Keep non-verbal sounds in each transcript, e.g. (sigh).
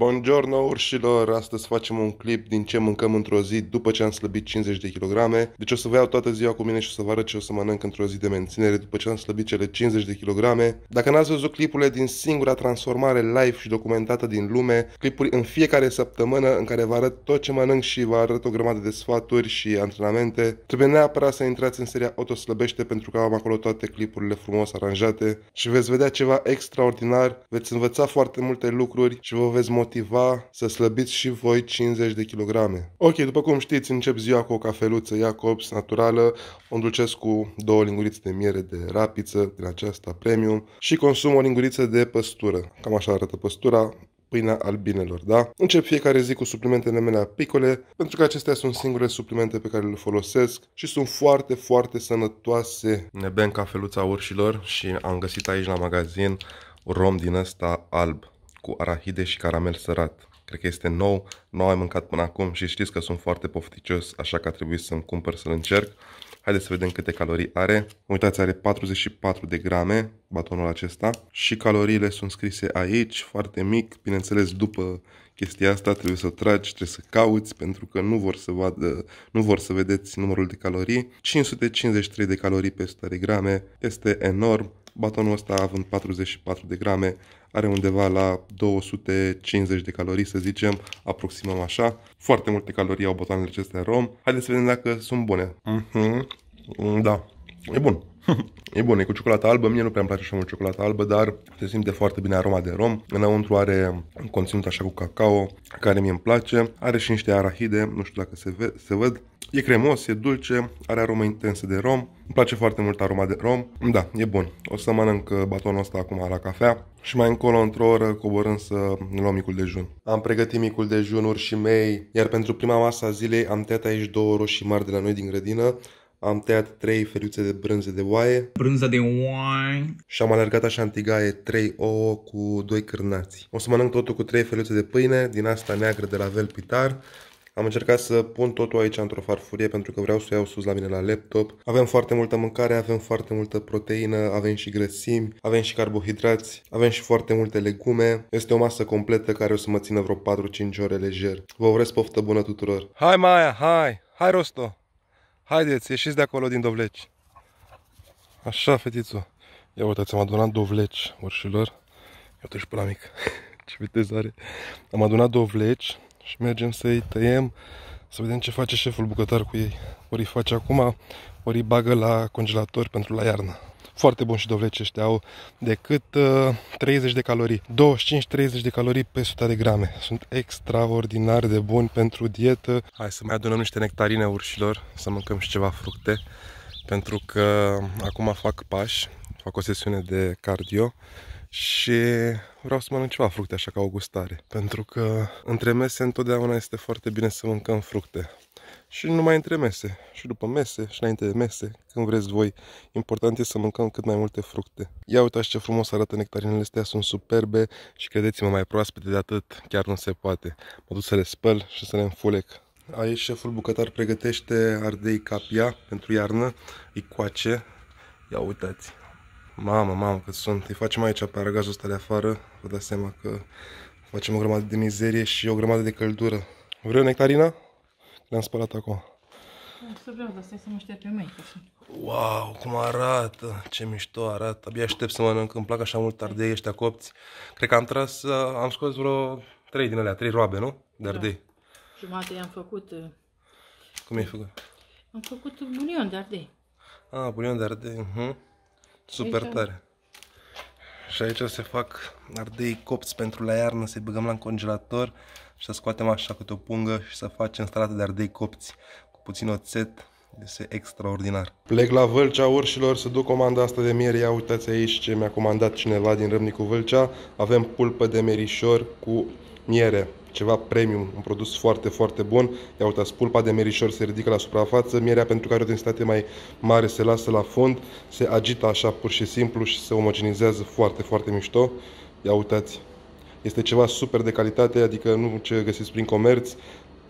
Buongiorno urșilor, astăzi facem un clip din ce mâncăm într-o zi după ce am slăbit 50 de kilograme. Deci o să vă iau toată ziua cu mine și o să vă arăt ce o să mănânc într-o zi de menținere după ce am slăbit cele 50 de kilograme. Dacă n-ați văzut clipurile din singura transformare live și documentată din lume, clipuri în fiecare săptămână în care vă arăt tot ce mănânc și vă arăt o grămadă de sfaturi și antrenamente, trebuie neapărat să intrați în seria Slăbește pentru că am acolo toate clipurile frumos aranjate și veți vedea ceva extraordinar, veți învăța foarte multe lucruri și vă veți motiva motiva să slăbiți și voi 50 de kilograme. Ok, după cum știți, încep ziua cu o cafeluță Jacobs naturală, o îndulcesc cu două lingurițe de miere de rapiță, din aceasta premium, și consum o linguriță de păstură. Cam așa arată păstura, pâinea albinelor, da? Încep fiecare zi cu suplimentele mele apicole, pentru că acestea sunt singurele suplimente pe care le folosesc și sunt foarte, foarte sănătoase. Ne bem cafeluța urșilor și am găsit aici la magazin rom din ăsta alb cu arahide și caramel sărat. Cred că este nou, nu am mâncat până acum și știți că sunt foarte pofticios, așa că a trebuit să-mi cumpăr să-l încerc. Haideți să vedem câte calorii are. Uitați, are 44 de grame batonul acesta și caloriile sunt scrise aici, foarte mic. Bineînțeles, după chestia asta trebuie să o tragi, trebuie să cauți pentru că nu vor să, vadă, nu vor să vedeți numărul de calorii. 553 de calorii pe 100 de grame este enorm. Batonul ăsta, având 44 de grame, are undeva la 250 de calorii, să zicem, aproximăm așa. Foarte multe calorii au batonele acestea rom. Haideți să vedem dacă sunt bune. Mm-hmm. Da, e bun. (laughs) E bun, e cu ciocolată albă, mie nu prea îmi place așa mult ciocolată albă, dar se simte foarte bine aroma de rom. Înăuntru are un conținut așa cu cacao, care mi îmi place. Are și niște arahide, nu știu dacă se, ve- se văd, E cremos, e dulce, are aromă intensă de rom. Îmi place foarte mult aroma de rom. Da, e bun. O să mănânc uh, batonul ăsta acum la cafea și mai încolo, într-o oră, coborând să luăm micul dejun. Am pregătit micul dejun și mei, iar pentru prima masă a zilei am tăiat aici două roșii mari de la noi din grădină, am tăiat trei feliuțe de brânză de oaie. Brânză de oaie. Și am alergat așa în tigaie trei ouă cu doi cârnați. O să mănânc totul cu trei feliuțe de pâine din asta neagră de la Velpitar am încercat să pun totul aici într-o farfurie pentru că vreau să o iau sus la mine la laptop. Avem foarte multă mâncare, avem foarte multă proteină, avem și grăsimi, avem și carbohidrați, avem și foarte multe legume. Este o masă completă care o să mă țină vreo 4-5 ore lejer. Vă urez poftă bună tuturor! Hai Maia, hai! Hai Rosto! Haideți, ieșiți de acolo din dovleci! Așa, fetițu! Ia uitați, am adunat dovleci, urșilor. Ia uite și pe la mic, (laughs) ce viteză are. Am adunat dovleci, și mergem să-i tăiem, să vedem ce face șeful bucătar cu ei. Ori îi face acum, ori îi bagă la congelator pentru la iarnă. Foarte bun și dovleci ăștia au decât uh, 30 de calorii, 25-30 de calorii pe 100 de grame. Sunt extraordinar de buni pentru dietă. Hai să mai adunăm niște nectarine urșilor, să mâncăm și ceva fructe, pentru că acum fac pași, fac o sesiune de cardio și vreau să mănânc ceva fructe așa ca o gustare. Pentru că între mese întotdeauna este foarte bine să mâncăm fructe. Și numai între mese, și după mese, și înainte de mese, când vreți voi. Important e să mâncăm cât mai multe fructe. Ia uitați ce frumos arată nectarinele astea, sunt superbe și credeți-mă, mai proaspete de atât chiar nu se poate. Mă duc să le spăl și să le înfulec. Aici șeful bucătar pregătește ardei capia pentru iarnă, îi coace. Ia uitați! Mamă, mamă, cât sunt. Îi facem aici pe aragazul ăsta de afară. Vă dați seama că facem o grămadă de mizerie și o grămadă de căldură. Vrei o nectarina? Le-am spălat acum. Să vreau, dar stai să mă șterg pe mine. Wow, cum arată! Ce mișto arată! Abia aștept să mănânc, îmi plac așa mult ardei ăștia copți. Cred că am tras, uh, am scos vreo trei din alea, trei roabe, nu? De da. ardei. Da. Jumate i-am făcut... Uh, cum ai făcut? Am făcut bulion de ardei. Ah, bulion de ardei, uh -huh. Super aici... tare. Și aici se fac ardei copți pentru la iarnă, să-i băgăm la congelator și să scoatem așa câte o pungă și să facem salată de ardei copți cu puțin oțet. Este extraordinar. Plec la Vâlcea urșilor să duc comanda asta de miere. Ia uitați aici ce mi-a comandat cineva din Râmnicu Vâlcea. Avem pulpă de merișor cu miere ceva premium, un produs foarte, foarte bun. Ia uitați, pulpa de merișor se ridică la suprafață, mierea pentru care o densitate mai mare se lasă la fond, se agită așa pur și simplu și se omogenizează foarte, foarte mișto. Ia uitați, este ceva super de calitate, adică nu ce găsiți prin comerț,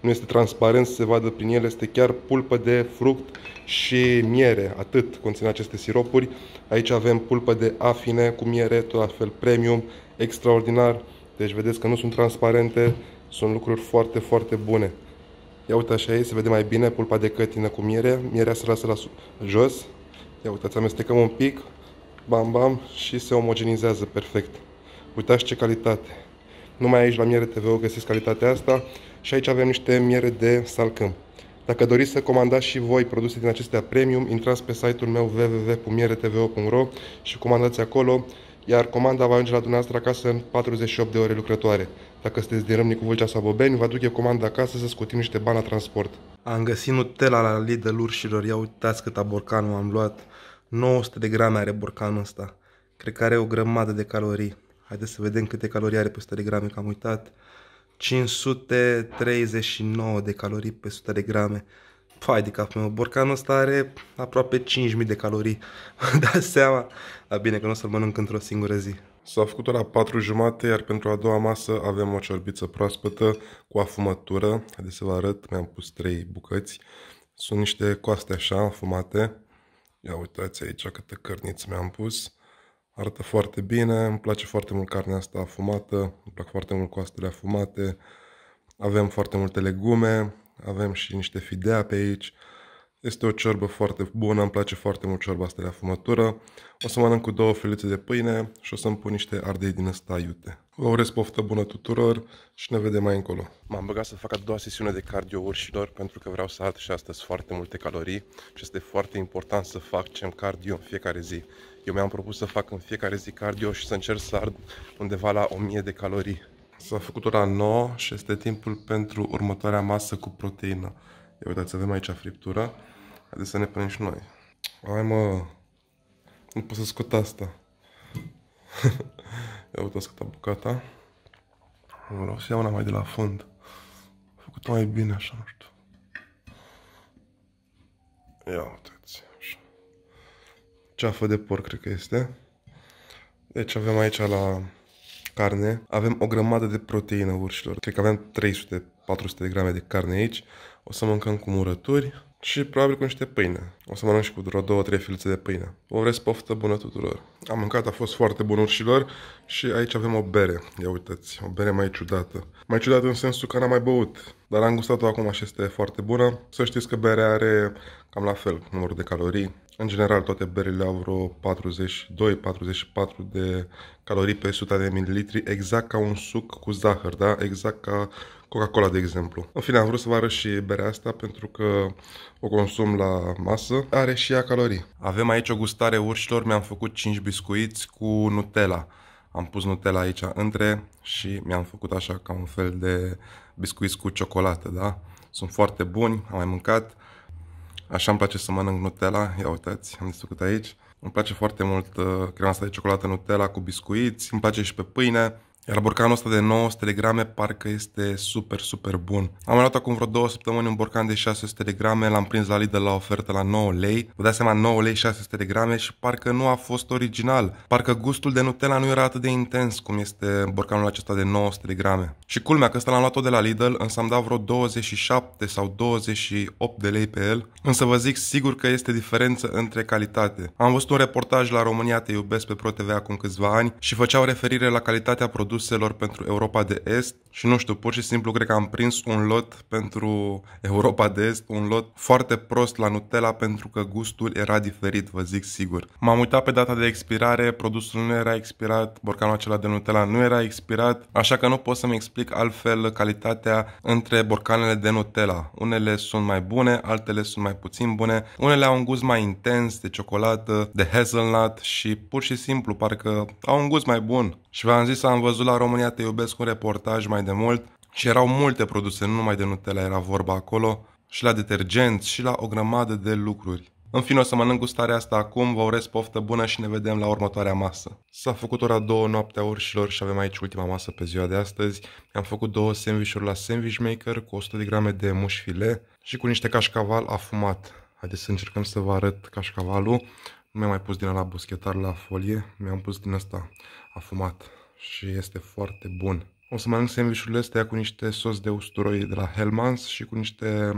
nu este transparent, se vadă prin el, este chiar pulpă de fruct și miere, atât conține aceste siropuri. Aici avem pulpă de afine cu miere, tot la fel premium, extraordinar, deci vedeți că nu sunt transparente, sunt lucruri foarte, foarte bune. Ia uite așa e, se vede mai bine pulpa de cătină cu miere, mierea se lasă la jos. Ia uitați, amestecăm un pic, bam, bam și se omogenizează perfect. Uitați ce calitate. Numai aici la Miere TV găsiți calitatea asta și aici avem niște miere de salcâm. Dacă doriți să comandați și voi produse din acestea premium, intrați pe site-ul meu www.mieretvo.ro și comandați acolo iar comanda va ajunge la dumneavoastră acasă în 48 de ore lucrătoare. Dacă sunteți din Râmnicu, Vâlcea sau Bobeni, vă duc eu comanda acasă să scutim niște bani la transport. Am găsit Nutella la Lidl urșilor, ia uitați cât borcanul am luat. 900 de grame are borcanul ăsta. Cred că are o grămadă de calorii. Haideți să vedem câte calorii are pe 100 de grame, că am uitat. 539 de calorii pe 100 de grame. Fai păi, de cap meu, borcanul ăsta are aproape 5000 de calorii. (laughs) Da, seama, dar bine că nu o să-l mănânc într-o singură zi. S-a făcut la 4 jumate, iar pentru a doua masă avem o ciorbiță proaspătă cu afumătură. Haideți să vă arăt, mi-am pus 3 bucăți. Sunt niște coaste așa, afumate. Ia uitați aici câte cărniți mi-am pus. Arată foarte bine, îmi place foarte mult carnea asta afumată, îmi plac foarte mult coastele afumate. Avem foarte multe legume, avem și niște fidea pe aici. Este o ciorbă foarte bună, îmi place foarte mult ciorba asta de la fumătură. O să mănânc cu două felițe de pâine și o să-mi pun niște ardei din ăsta iute. Vă urez poftă bună tuturor și ne vedem mai încolo. M-am băgat să fac a doua sesiune de cardio urșilor pentru că vreau să ard și astăzi foarte multe calorii și este foarte important să facem cardio în fiecare zi. Eu mi-am propus să fac în fiecare zi cardio și să încerc să ard undeva la 1000 de calorii. S-a făcut ora 9 și este timpul pentru următoarea masă cu proteină. Ia uitați, avem aici friptură. Haideți să ne punem și noi. Hai mă, nu pot să scot asta. (laughs) Ia uitați câtă bucata. Vreau să iau una mai de la fund. A făcut mai bine așa, nu știu. Ia uitați. Așa. Ceafă de porc cred că este. Deci avem aici la carne, avem o grămadă de proteină urșilor. Cred că avem 300-400 de grame de carne aici. O să mâncăm cu murături, și probabil cu niște pâine. O să mănânc și cu vreo două, trei filițe de pâine. O vreți poftă bună tuturor. Am mâncat, a fost foarte bun urșilor și aici avem o bere. Ia uitați, o bere mai ciudată. Mai ciudată în sensul că n-am mai băut, dar am gustat-o acum și este foarte bună. Să știți că berea are cam la fel numărul de calorii. În general, toate berile au vreo 42-44 de calorii pe 100 de mililitri, exact ca un suc cu zahăr, da? Exact ca Coca-Cola, de exemplu. În fine, am vrut să vă arăt și berea asta pentru că o consum la masă. Are și ea calorii. Avem aici o gustare urșilor. Mi-am făcut 5 biscuiți cu Nutella. Am pus Nutella aici între și mi-am făcut așa ca un fel de biscuiți cu ciocolată, da? Sunt foarte buni, am mai mâncat. Așa îmi place să mănânc Nutella. Ia uitați, am desfăcut aici. Îmi place foarte mult uh, crema asta de ciocolată Nutella cu biscuiți. Îmi place și pe pâine. Iar borcanul ăsta de 900 de grame parcă este super, super bun. Am luat acum vreo două săptămâni un borcan de 600 de grame, l-am prins la Lidl la ofertă la 9 lei. Vă dați seama, 9 lei 600 de grame și parcă nu a fost original. Parcă gustul de Nutella nu era atât de intens cum este borcanul acesta de 900 de grame. Și culmea că ăsta l-am luat tot de la Lidl, însă am dat vreo 27 sau 28 de lei pe el. Însă vă zic sigur că este diferență între calitate. Am văzut un reportaj la România Te Iubesc pe ProTV acum câțiva ani și făceau referire la calitatea produsului produselor pentru Europa de Est și nu știu, pur și simplu cred că am prins un lot pentru Europa de Est, un lot foarte prost la Nutella pentru că gustul era diferit, vă zic sigur. M-am uitat pe data de expirare, produsul nu era expirat, borcanul acela de Nutella nu era expirat, așa că nu pot să-mi explic altfel calitatea între borcanele de Nutella. Unele sunt mai bune, altele sunt mai puțin bune, unele au un gust mai intens de ciocolată, de hazelnut și pur și simplu parcă au un gust mai bun. Și v-am zis, am văzut la la România te iubesc un reportaj mai de mult și erau multe produse, nu numai de Nutella era vorba acolo, și la detergenți și la o grămadă de lucruri. În fine, o să mănânc gustarea asta acum, vă urez poftă bună și ne vedem la următoarea masă. S-a făcut ora 2 noaptea urșilor și avem aici ultima masă pe ziua de astăzi. Am făcut două sandvișuri la Sandwich Maker cu 100 de grame de mușfile și cu niște cașcaval afumat. Haideți să încercăm să vă arăt cașcavalul. Nu mi-am mai pus din la buschetar la folie, mi-am pus din asta afumat și este foarte bun. O să mănânc sandvișurile astea cu niște sos de usturoi de la Hellmann's și cu niște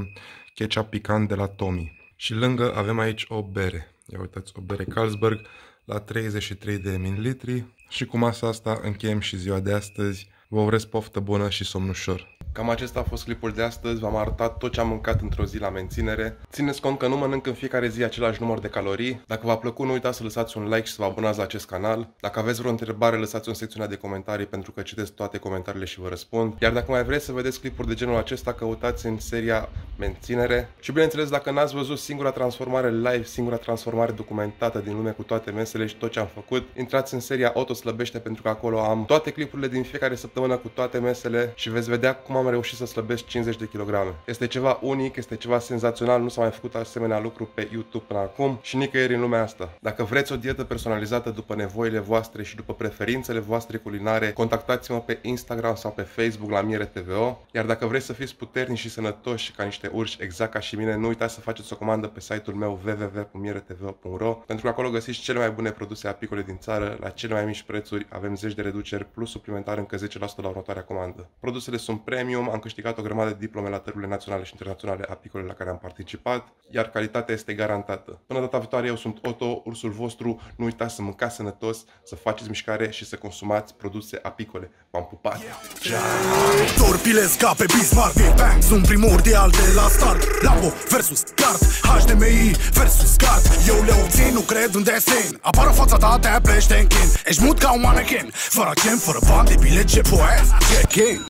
ketchup picant de la Tommy. Și lângă avem aici o bere. Ia uitați, o bere Carlsberg la 33 de mililitri. Și cu masa asta încheiem și ziua de astăzi. Vă urez poftă bună și somn ușor. Cam acesta a fost clipul de astăzi, v-am arătat tot ce am mâncat într-o zi la menținere. Țineți cont că nu mănânc în fiecare zi același număr de calorii. Dacă v-a plăcut, nu uitați să lăsați un like și să vă abonați la acest canal. Dacă aveți vreo întrebare, lăsați-o în secțiunea de comentarii pentru că citesc toate comentariile și vă răspund. Iar dacă mai vreți să vedeți clipuri de genul acesta, căutați în seria menținere. Și bineînțeles, dacă n-ați văzut singura transformare live, singura transformare documentată din lume cu toate mesele și tot ce am făcut, intrați în seria Auto Slăbește pentru că acolo am toate clipurile din fiecare săptămână cu toate mesele și veți vedea cum am am reușit să slăbesc 50 de kilograme. Este ceva unic, este ceva senzațional, nu s-a mai făcut asemenea lucru pe YouTube până acum și nicăieri în lumea asta. Dacă vreți o dietă personalizată după nevoile voastre și după preferințele voastre culinare, contactați-mă pe Instagram sau pe Facebook la Miere TVO, iar dacă vreți să fiți puternici și sănătoși ca niște urși exact ca și mine, nu uitați să faceți o comandă pe site-ul meu www.mieretvo.ro pentru că acolo găsiți cele mai bune produse apicole din țară la cele mai mici prețuri, avem zeci de reduceri plus suplimentar încă 10% la următoarea comandă. Produsele sunt premium premium, am câștigat o grămadă de diplome la tărurile naționale și internaționale apicole la care am participat, iar calitatea este garantată. Până data viitoare, eu sunt Otto, ursul vostru, nu uitați să mâncați sănătos, să faceți mișcare și să consumați produse apicole. V-am pupat! Yeah. Torpile scape Bismarck, Bang, sunt primordial de la start, Labo versus Card, HDMI versus Card, eu le obțin, nu cred în destin, apară fața ta, te plește în chin, ești mut ca un manechin, fără chem, fără bani de bilet, ce poet, ce king.